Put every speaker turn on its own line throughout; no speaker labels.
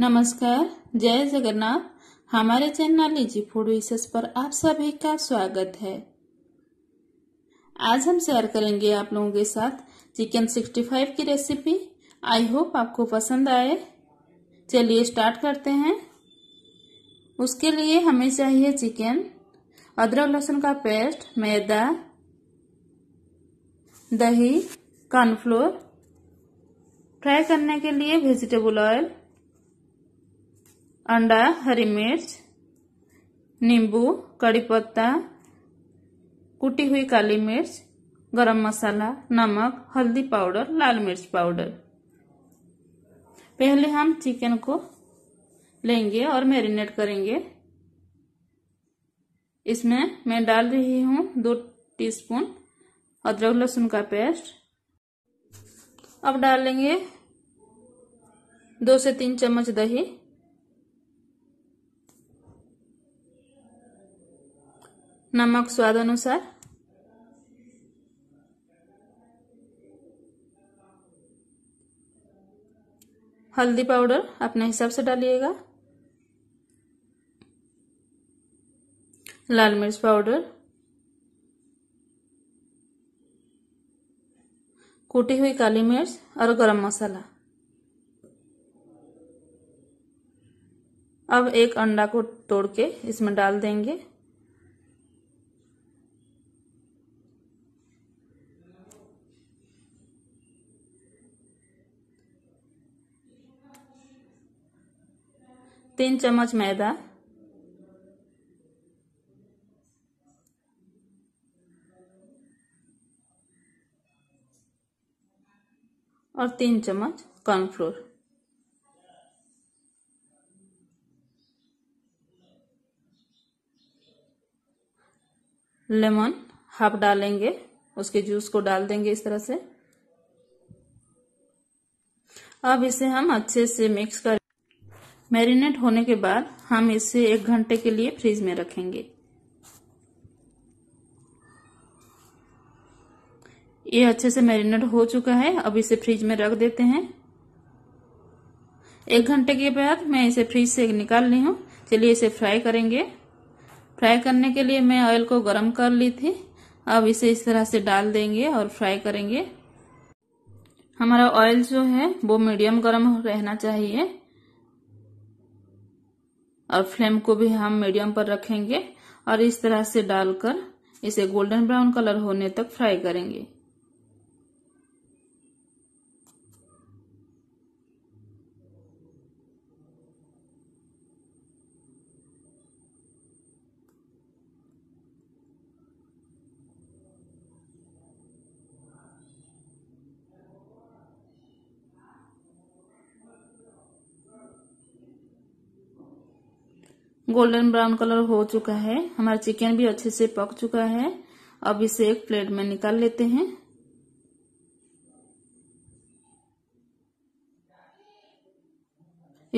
नमस्कार जय जगन्नाथ हमारे चैनल इजी फूड विशेष पर आप सभी का स्वागत है आज हम शेयर करेंगे आप लोगों के साथ चिकन 65 की रेसिपी आई होप आपको पसंद आए चलिए स्टार्ट करते हैं उसके लिए हमें चाहिए चिकन अदरक लहसुन का पेस्ट मैदा दही कॉर्नफ्लोर फ्राई करने के लिए वेजिटेबल ऑयल अंडा हरी मिर्च नींबू कड़ी पत्ता कुटी हुई काली मिर्च गरम मसाला नमक हल्दी पाउडर लाल मिर्च पाउडर पहले हम चिकन को लेंगे और मैरिनेट करेंगे इसमें मैं डाल रही हूँ दो टीस्पून अदरक लहसुन का पेस्ट अब डालेंगे दो से तीन चम्मच दही नमक स्वाद अनुसार हल्दी पाउडर अपने हिसाब से डालिएगा लाल मिर्च पाउडर कूटी हुई काली मिर्च और गरम मसाला अब एक अंडा को तोड़ के इसमें डाल देंगे तीन चम्मच मैदा और तीन चम्मच कॉर्नफ्लोर लेमन हाफ डालेंगे उसके जूस को डाल देंगे इस तरह से अब इसे हम अच्छे से मिक्स कर मैरिनेट होने के बाद हम इसे एक घंटे के लिए फ्रीज में रखेंगे ये अच्छे से मैरिनेट हो चुका है अब इसे फ्रीज में रख देते हैं एक घंटे के बाद मैं इसे फ्रीज से निकाल ली हूँ चलिए इसे फ्राई करेंगे फ्राई करने के लिए मैं ऑयल को गर्म कर ली थी अब इसे इस तरह से डाल देंगे और फ्राई करेंगे हमारा ऑयल जो है वो मीडियम गर्म रहना चाहिए और फ्लेम को भी हम मीडियम पर रखेंगे और इस तरह से डालकर इसे गोल्डन ब्राउन कलर होने तक फ्राई करेंगे गोल्डन ब्राउन कलर हो चुका है हमारा चिकन भी अच्छे से पक चुका है अब इसे एक प्लेट में निकाल लेते हैं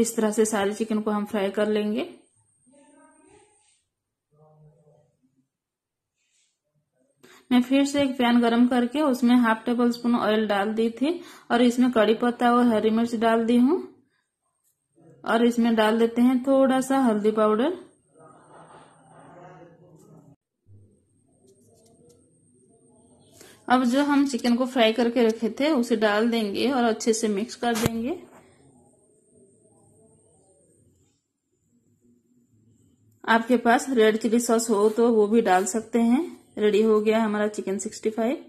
इस तरह से सारे चिकन को हम फ्राई कर लेंगे मैं फिर से एक पैन गरम करके उसमें हाफ टेबल स्पून ऑयल डाल दी थी और इसमें कड़ी पत्ता और हरी मिर्च डाल दी हूँ और इसमें डाल देते हैं थोड़ा सा हल्दी पाउडर अब जो हम चिकन को फ्राई करके रखे थे उसे डाल देंगे और अच्छे से मिक्स कर देंगे आपके पास रेड चिली सॉस हो तो वो भी डाल सकते हैं रेडी हो गया हमारा चिकन सिक्सटी फाइव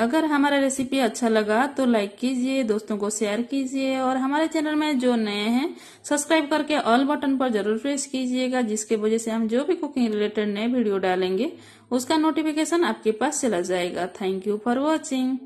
अगर हमारा रेसिपी अच्छा लगा तो लाइक कीजिए दोस्तों को शेयर कीजिए और हमारे चैनल में जो नए हैं सब्सक्राइब करके ऑल बटन पर जरूर प्रेस कीजिएगा जिसके वजह से हम जो भी कुकिंग रिलेटेड नए वीडियो डालेंगे उसका नोटिफिकेशन आपके पास चला जाएगा थैंक यू फॉर वॉचिंग